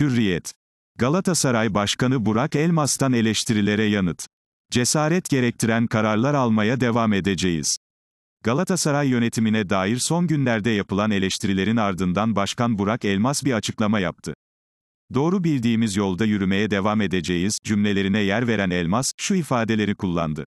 Hürriyet. Galatasaray Başkanı Burak Elmas'tan eleştirilere yanıt. Cesaret gerektiren kararlar almaya devam edeceğiz. Galatasaray yönetimine dair son günlerde yapılan eleştirilerin ardından Başkan Burak Elmas bir açıklama yaptı. Doğru bildiğimiz yolda yürümeye devam edeceğiz cümlelerine yer veren Elmas şu ifadeleri kullandı.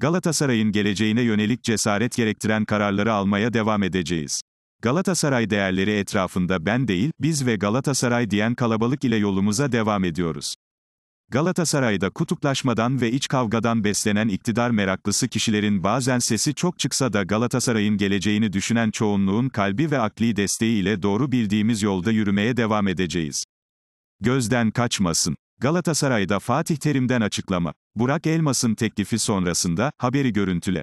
Galatasaray'ın geleceğine yönelik cesaret gerektiren kararları almaya devam edeceğiz. Galatasaray değerleri etrafında ben değil, biz ve Galatasaray diyen kalabalık ile yolumuza devam ediyoruz. Galatasaray'da kutuplaşmadan ve iç kavgadan beslenen iktidar meraklısı kişilerin bazen sesi çok çıksa da Galatasaray'ın geleceğini düşünen çoğunluğun kalbi ve akli desteği ile doğru bildiğimiz yolda yürümeye devam edeceğiz. Gözden kaçmasın. Galatasaray'da Fatih Terim'den açıklama. Burak Elmas'ın teklifi sonrasında haberi görüntüle.